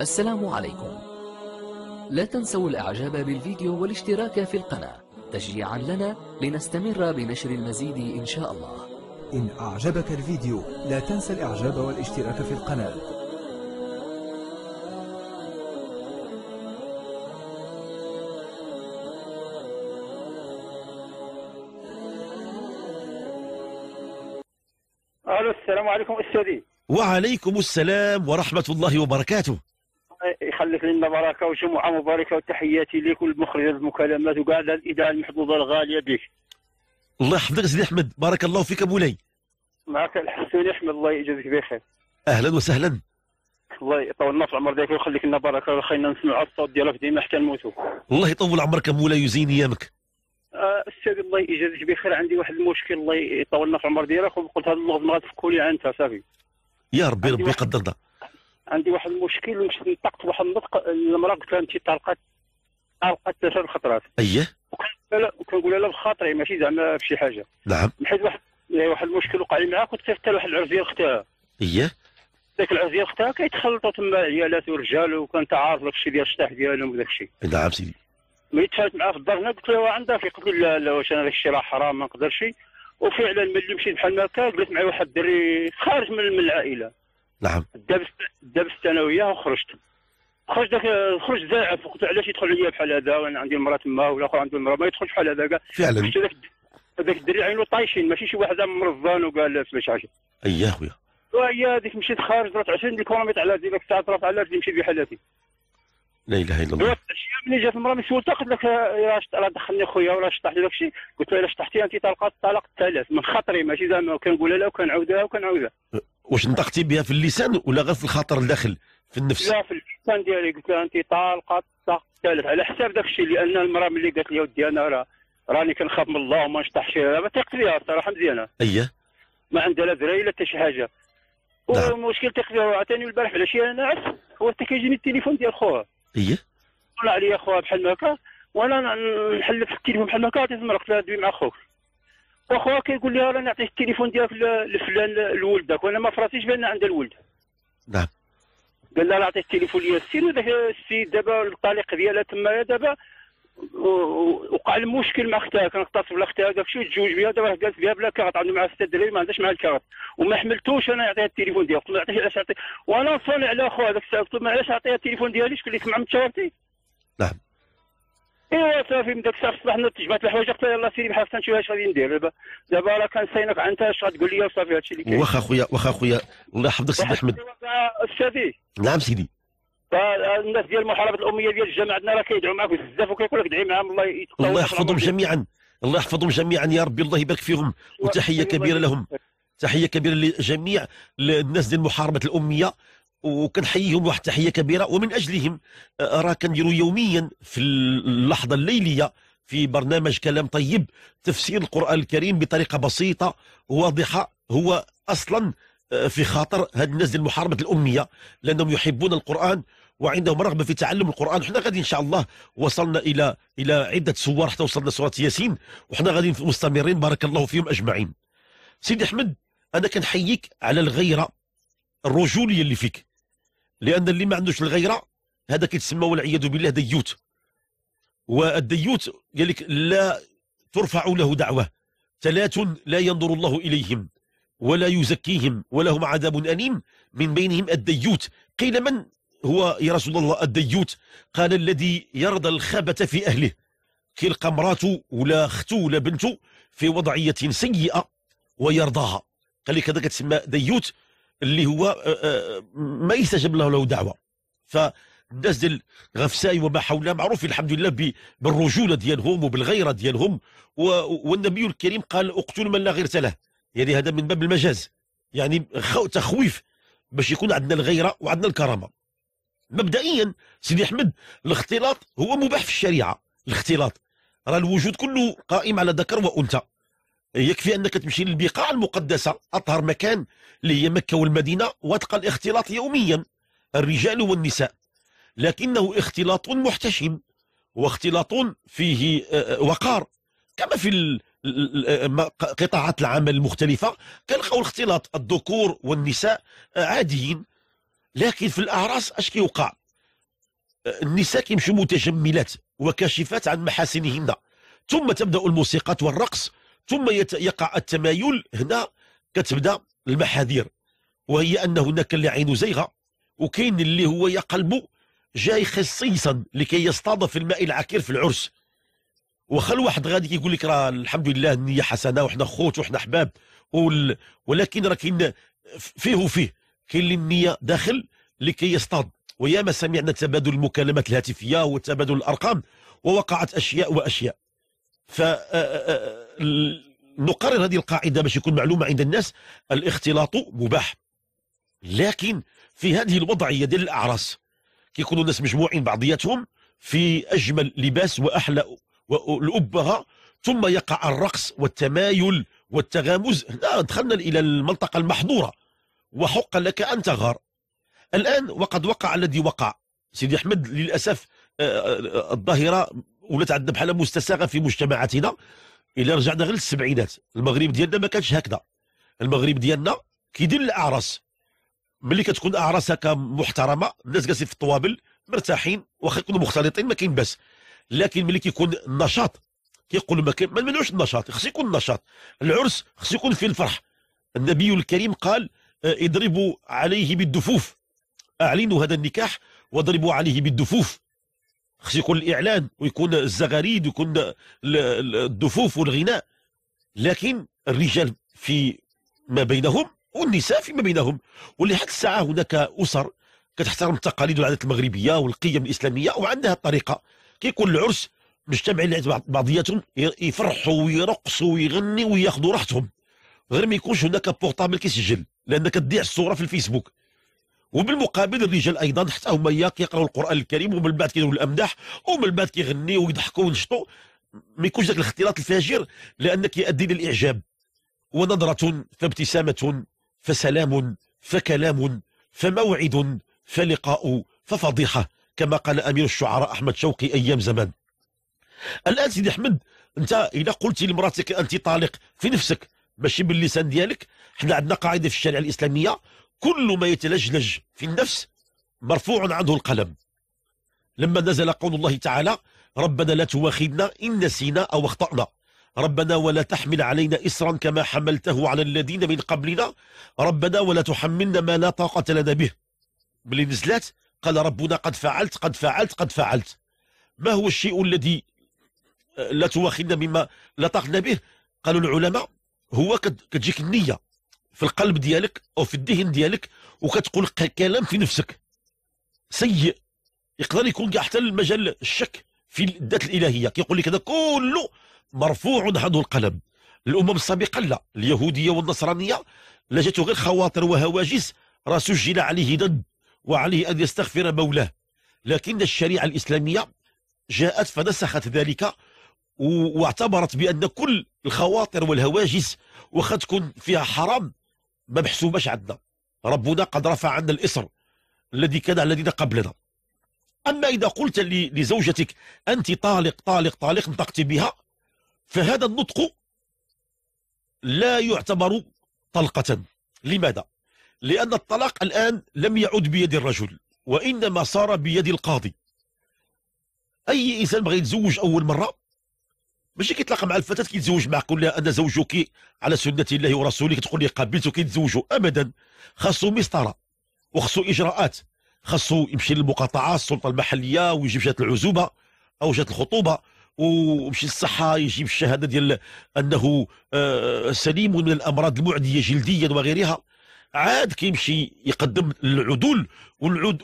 السلام عليكم لا تنسوا الاعجاب بالفيديو والاشتراك في القناة تشجيعا لنا لنستمر بنشر المزيد ان شاء الله إن أعجبك الفيديو لا تنسى الإعجاب والاشتراك في القناة ألو السلام عليكم أستاذي وعليكم السلام ورحمة الله وبركاته يخليك لنا بركه وجمعه مباركه وتحياتي لك ولمخرج المكالمات وكاع الاذاعه المحظوظه الغاليه بك الله يحفظك سيدي احمد بارك الله فيك مولاي معك الحسين احمد الله يجازيك بخير اهلا وسهلا الله يطول في العمر ديالك ويخليك لنا بركه وخلينا نسمع الصوت ديالك ديما حتى نموتوا الله يطول عمرك مولاي ويزين ايامك آه، استاذ الله يجازيك بخير عندي واحد المشكل الله يطول في العمر ديالك وقلت هذا اللغز ما غتفكوا لي انت صافي يا ربي ربي يقدر ده عندي واحد المشكل ومشيت نطقت واحد النطق المراه قلت لها انت طلقت طلقت ثلاثه الخطرات اييه وكنقول لها بخاطري ماشي زعما بشي حاجه نعم حيت واحد يعني واحد المشكل وقع لي معاها كنت كيفتا واحد العرزيه ديال اختها اييه ذاك العرزيه ديال اختها كيتخلطوا تما عيالات ورجال وكانت عارف داك الشيء ديال الشطاح ديالهم وداك الشيء نعم سيدي ملي تفاهمت معاها في الدار هنا قلت لها عندها في قلت لا لا واش انا داك الشيء راه حرام ما نقدرش وفعلا ملي مشيت بحال هكا قلت معايا واحد الدري خارج من العائله نعم دابس دابس الثانويه وخرجت خرج داك خرج زاعف قلت علاش يدخل عليا بحال هذا وانا عندي المراه تما ولا اخر عنده المراه ما يدخلش بحال هذا فعلا هذاك الدري عينو يعني طايشين ماشي شي واحد مرضان وقال فلاش عشان اياه خويا وهي هذيك مشيت خارج درت 20 كيلومتر على ديك الساعه درت على رجلي مشيت بحالاتي لا اله الا الله ملي جات المراه مسولتها قالت لك راه دخلني خويا وراه شطحت داك الشيء قلت لها الا شطحتي انت طلقت الطلاق الثالث من خاطري ماشي زعما كنقولها لها وكنعاودها وكنعاودها أه. واش نطقتي بها في اللسان ولا غير في الخاطر لداخل في النفس لا في اللسان ديالي قلت لها انت طالقه تختلف على حساب داك الشيء لان المراه ملي قالت لي ودي انا راه راني كنخاف من الله وما نشطحش ما تيقت فيها الصراحه مزيانه اييه ما عندها لا دراري لا حتى شي حاجه نعم. والمشكل تيقت فيها عطاني البارح على شي انا عرفت هو حتى كيجيني التليفون ديال خوها اييه طلع عليا خوها بحال هكا وانا نحلف في التليفون بحال هكا تزمر قلت لها دوي مع خوك واخوها كيقول لها راه نعطيك التليفون ديالك لفلان لولدك وانا ما فراسيش بان عندها الولد نعم قال لها عطيت التليفون ديال السيد وذاك السيد دابا الطليق ديالها تما دابا وقع المشكل مع اختها كان اغتصب اختها داك الشيء تزوج بها دابا قالت جالس بها بلا كارت عنده معها ستة دراري ما عندهاش معها الكارت وما حملتوش انا نعطيها التليفون ديالي قلت له علاش عطيت وانا صانع على اخوها داك الساعه قلت له علاش عطيها التليفون ديالي شكون اللي سمع من تشارتي ايوا صافي من داك الساعه صباح تجمعت الحوايج قلت يلاه سيري بحال حتى نشوف اش غادي ندير دابا دابا راه كنساينك انت اش غتقول لي وصافي الشيء اللي كاين واخا خويا واخا خويا الله يحفظك سيدي احمد استاذي نعم سيدي آه، آه، الناس ديال محاربه الاميه ديال الجامعه عندنا راه كيدعوا معاك بزاف وكيقول لك دعي معاهم الله يتقبل الله يحفظهم جميعا الله يحفظهم جميعا يا ربي الله يبارك فيهم وتحيه كبيره لهم تحيه كبيره لجميع الناس ديال محاربه الاميه وكنحييهم واحد التحيه كبيره ومن اجلهم آه، راه كنديروا يوميا في اللحظه الليليه في برنامج كلام طيب تفسير القران الكريم بطريقه بسيطه واضحه هو اصلا آه، في خاطر هاد الناس ديال محاربه الاميه لانهم يحبون القران وعندهم رغبه في تعلم القران وحنا غادي ان شاء الله وصلنا الى الى عده سور حتى وصلنا سوره ياسين وحنا غادي مستمرين بارك الله فيهم اجمعين سيدي احمد انا كنحييك على الغيره الرجوليه اللي فيك لان اللي ما عندوش الغيره هذا كيتسمى والعياذ بالله ديوت والديوت قال لك لا ترفع له دعوه ثلاث لا ينظر الله اليهم ولا يزكيهم ولهم عذاب اليم من بينهم الديوت قيل من هو يا رسول الله الديوت قال الذي يرضى الخبث في اهله كيلقى مراته ولا اخته ولا بنته في وضعيه سيئه ويرضاها قال لك هذا كتسمى ديوت اللي هو آه، آه، ما يستجب له لو دعوه فالناس ديال غفساي وما حولها معروفين الحمد لله بالرجوله ديالهم وبالغيره ديالهم والنبي الكريم قال اقتل من لا غيرة له يعني هذا من باب المجاز يعني تخويف باش يكون عندنا الغيره وعندنا الكرامه مبدئيا سيدي احمد الاختلاط هو مباح في الشريعه الاختلاط راه الوجود كله قائم على ذكر وانثى يكفي انك تمشي للبقاع المقدسه اطهر مكان اللي هي مكه والمدينه وتلقى الاختلاط يوميا الرجال والنساء لكنه اختلاط محتشم واختلاط فيه آه، آه، وقار كما في قطاعات العمل المختلفة كنلقاو الاختلاط الذكور والنساء آه، عاديين لكن في الأعراس اش كيوقع النساء كيمشيو متجملات وكاشفات عن محاسنهن ثم تبدأ الموسيقى والرقص ثم يقع التمايل هنا كتبدا المحاذير وهي ان هناك اللي عينه زيغه وكاين اللي هو يقلبه جاي خصيصا لكي يصطاد في الماء العكير في العرس وخا الواحد غادي يقول لك راه الحمد لله النيه حسنه وحنا خوت وحنا احباب وال... ولكن راه كاين فيه وفيه كاين اللي النيه داخل لكي يصطاد وياما سمعنا تبادل المكالمات الهاتفيه وتبادل الارقام ووقعت اشياء واشياء ف نقرر هذه القاعدة باش يكون معلومة عند الناس الاختلاط مباح لكن في هذه الوضعية ديال الأعراس كيكونوا الناس مجموعين بعضياتهم في أجمل لباس وأحلى الأبهة ثم يقع الرقص والتمايل والتغامز هنا دخلنا إلى المنطقة المحظورة وحق لك أن تغار الآن وقد وقع الذي وقع سيدي أحمد للأسف آه، آه، آه، الظاهرة ولات عندنا بحال مستساغة في مجتمعاتنا الا رجعنا غير للسبعينات المغرب ديالنا ما كانش هكذا المغرب ديالنا كيدير الاعراس ملي كتكون اعراس هكا محترمه الناس جالسين في الطوابل مرتاحين واخا يكونوا مختلطين ما كاين باس لكن ملي كيكون النشاط كيقولوا ما كاين ما نمنعوش النشاط خص يكون النشاط العرس خص يكون فيه الفرح النبي الكريم قال إيه، اضربوا عليه بالدفوف اعلنوا هذا النكاح واضربوا عليه بالدفوف خص يكون الاعلان ويكون الزغاريد ويكون الدفوف والغناء لكن الرجال في ما بينهم والنساء فيما بينهم ولحد الساعه هناك اسر كتحترم التقاليد والعادات المغربيه والقيم الاسلاميه وعندها الطريقه كيكون العرس مجتمعين بعضياتهم يفرحوا ويرقصوا ويغنوا وياخذوا راحتهم غير ما يكونش هناك بورطابل كيسجل لان كتضيع الصوره في الفيسبوك وبالمقابل الرجال ايضا حتى هما كيقراو القران الكريم ومن بعد كيديروا الامداح ومن بعد كيغنيوا ويضحكوا وينشطوا ما يكونش ذاك الاختلاط الفاجر لان كيؤدي للاعجاب ونظره فابتسامه فسلام فكلام فموعد فلقاء ففضيحه كما قال امير الشعراء احمد شوقي ايام زمان الان سيدي احمد انت اذا قلتي لمراتك انت طالق في نفسك ماشي باللسان ديالك حنا عندنا قاعده في الشريعه الاسلاميه كل ما يتلجلج في النفس مرفوع عنه القلم لما نزل قول الله تعالى ربنا لا تواخذنا إن نسينا أو أخطأنا ربنا ولا تحمل علينا إسرا كما حملته على الذين من قبلنا ربنا ولا تحملنا ما لا طاقة لنا به ملي نزلت قال ربنا قد فعلت قد فعلت قد فعلت ما هو الشيء الذي آه، لا تواخذنا مما لا طاقنا به قالوا العلماء هو كتجيك النية في القلب ديالك او في الذهن ديالك وكتقول كلام في نفسك سيء يقدر يكون كاع حتى المجال الشك في الذات الالهيه كيقول لك هذا كله مرفوع عنه القلم الامم السابقه لا اليهوديه والنصرانيه لجاتو غير خواطر وهواجس راه سجل عليه ذنب وعليه ان يستغفر مولاه لكن الشريعه الاسلاميه جاءت فنسخت ذلك واعتبرت بان كل الخواطر والهواجس وخا تكون فيها حرام ما محسوباش عندنا ربنا قد رفع عنا الاسر الذي كان على الذين قبلنا أما إذا قلت لزوجتك أنت طالق طالق طالق نطقت بها فهذا النطق لا يعتبر طلقة لماذا؟ لأن الطلاق الآن لم يعد بيد الرجل وإنما صار بيد القاضي أي إنسان بغى يتزوج أول مرة ماشي كيتلاقى مع الفتاه كيتزوج معك قول لها انا زوجك على سنه الله ورسوله كتقول لي قبلت كيتزوجوا ابدا خاصو مسطره وخاصو اجراءات خاصو يمشي للمقاطعه السلطه المحليه ويجيب شهاده العزوبه او شهاده الخطوبه ويمشي للصحه يجيب الشهاده ديال انه آه، سليم من الامراض المعديه جلديا وغيرها عاد كيمشي يقدم العدول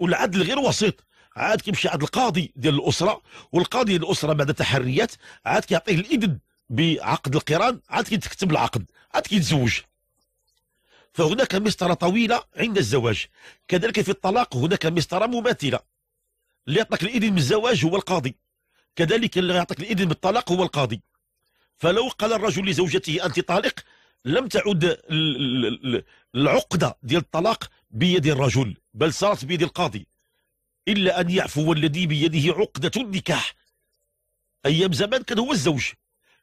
والعدل غير وسيط عاد كيمشي عند القاضي ديال الاسره والقاضي الاسره بعد تحريات عاد كيعطيه الاذن بعقد القران عاد كيتكتب العقد عاد كيتزوج فهناك مسطره طويله عند الزواج كذلك في الطلاق هناك مسطره مماثله اللي يعطيك الاذن بالزواج هو القاضي كذلك اللي يعطيك الاذن بالطلاق هو القاضي فلو قال الرجل لزوجته انت طالق لم تعد العقده ديال الطلاق بيد الرجل بل صارت بيد القاضي إلا أن يعفو الذي بيده عقدة النكاح أيام زمان كان هو الزوج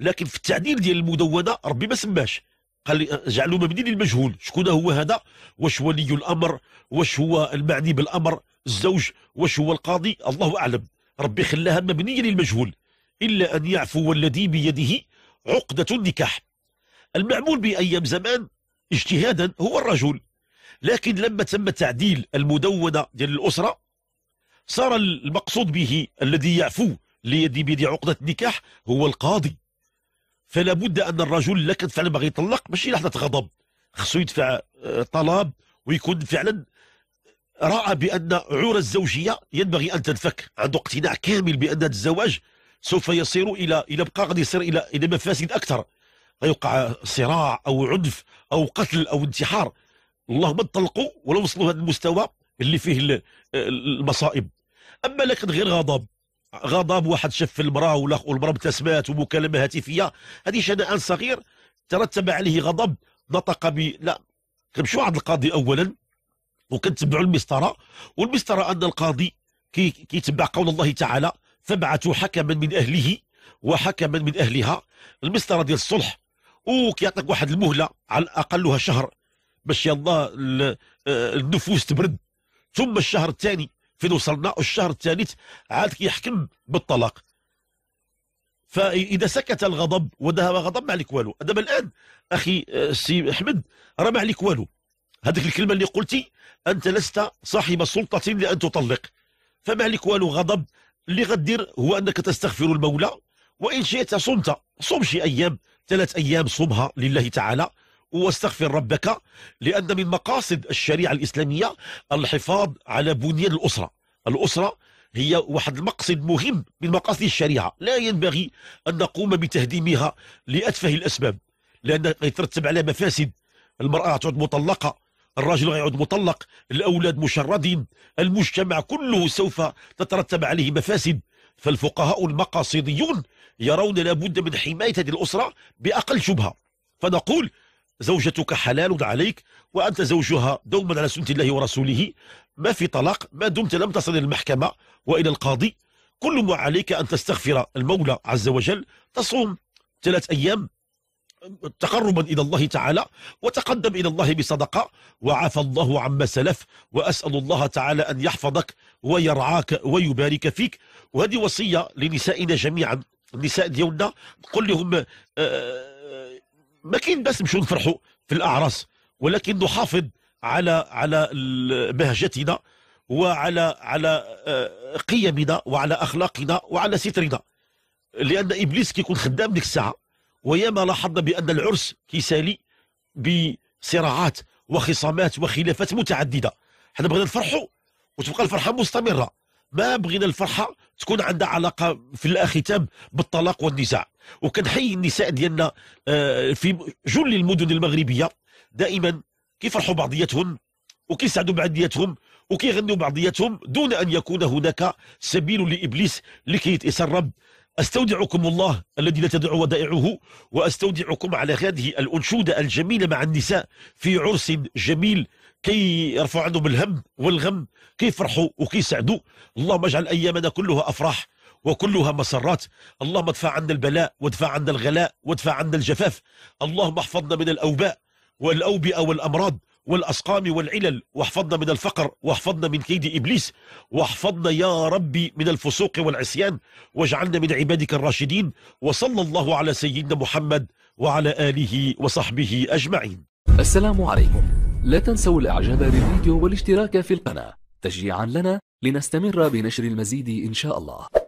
لكن في التعديل ديال المدونة ربي ما سماش قال جعلوا مبني للمجهول شكون هو هذا واش ولي الأمر واش هو المعني بالأمر الزوج واش هو القاضي الله أعلم ربي خلاها مبنية للمجهول إلا أن يعفو الذي بيده عقدة النكاح المعمول بأيام زمان اجتهادا هو الرجل لكن لما تم تعديل المدونة ديال الأسرة صار المقصود به الذي يعفو ليدي بيد عقدة النكاح هو القاضي فلا بد أن الرجل لك فعلا بغي يطلق ماشي لحظة غضب خصو يدفع آه، طلب ويكون فعلا رأى بأن عور الزوجية ينبغي أن تنفك عنده اقتناع كامل بأن الزواج سوف يصير إلى إلى بقى غادي يصير إلى إلى مفاسد أكثر غيوقع صراع أو عنف أو قتل أو انتحار اللهم طلقوا ولو وصلوا هذا المستوى اللي فيه آه، المصائب اما لكن غير غضب غضب واحد شاف المراه والمراه ابتسمات ومكالمه هاتفيه هذه شنآن صغير ترتب عليه غضب نطق ب لا كنمشيو عند القاضي اولا وكنتبعوا المسطره والمسطره ان القاضي كي كيتبع قول الله تعالى فبعثوا حكما من اهله وحكما من اهلها المسطره ديال الصلح وكيعطيك واحد المهله على اقلها شهر باش يلا آه، النفوس تبرد ثم الشهر الثاني فين وصلنا الشهر الثالث عاد كيحكم بالطلاق فاذا سكت الغضب وذهب غضب ما عليك والو دابا الان اخي آه، السي احمد راه ما عليك والو هذيك الكلمه اللي قلتي انت لست صاحب سلطه لان تطلق فما عليك والو غضب اللي غدير هو انك تستغفر المولى وان شئت صمت صم شي ايام ثلاث ايام صمها لله تعالى واستغفر ربك لأن من مقاصد الشريعة الإسلامية الحفاظ على بنيان الأسرة الأسرة هي واحد المقصد مهم من مقاصد الشريعة لا ينبغي أن نقوم بتهديمها لأتفه الأسباب لأن يترتب على مفاسد المرأة تعود مطلقة الراجل غيعود مطلق الأولاد مشردين المجتمع كله سوف تترتب عليه مفاسد فالفقهاء المقاصديون يرون لابد من حماية هذه الأسرة بأقل شبهة فنقول زوجتك حلال عليك وأنت زوجها دوما على سنة الله ورسوله ما في طلاق ما دمت لم تصل إلى المحكمة وإلى القاضي كل ما عليك أن تستغفر المولى عز وجل تصوم ثلاث أيام تقربا إلى الله تعالى وتقدم إلى الله بصدقة وعافى الله عما سلف وأسأل الله تعالى أن يحفظك ويرعاك ويبارك فيك وهذه وصية لنسائنا جميعا النساء ديالنا قل لهم آه ما كاين بس نمشيو نفرحوا في الاعراس ولكن نحافظ على على بهجتنا وعلى على آه، قيمنا وعلى اخلاقنا وعلى سترنا لان ابليس كيكون خدام ديك الساعه وياما لاحظنا بان العرس كيسالي بصراعات وخصامات وخلافات متعدده حنا بغينا نفرحوا وتبقى الفرحه مستمره ما بغينا الفرحه تكون عندها علاقه في الختام بالطلاق والنزاع وكنحيي النساء ديالنا آه، في جل المدن المغربيه دائما كيفرحوا بعضياتهم وكيسعدوا بعضياتهم وكيغنوا بعضياتهم دون ان يكون هناك سبيل لابليس لكي يتسرب استودعكم الله الذي لا تدعو ودائعه واستودعكم على هذه الانشوده الجميله مع النساء في عرس جميل كي يرفعوا عندهم الهم والغم كي يفرحوا وكي يسعدوا اللهم اجعل ايامنا كلها افراح وكلها مسرات اللهم ادفع عنا البلاء وادفع عنا الغلاء وادفع عنا الجفاف اللهم احفظنا من الاوباء والاوبئه والامراض والأسقام والعلل واحفظنا من الفقر واحفظنا من كيد إبليس واحفظنا يا ربي من الفسوق والعصيان واجعلنا من عبادك الراشدين وصلى الله على سيدنا محمد وعلى آله وصحبه أجمعين السلام عليكم لا تنسوا الإعجاب بالفيديو والاشتراك في القناة تشجيعا لنا لنستمر بنشر المزيد إن شاء الله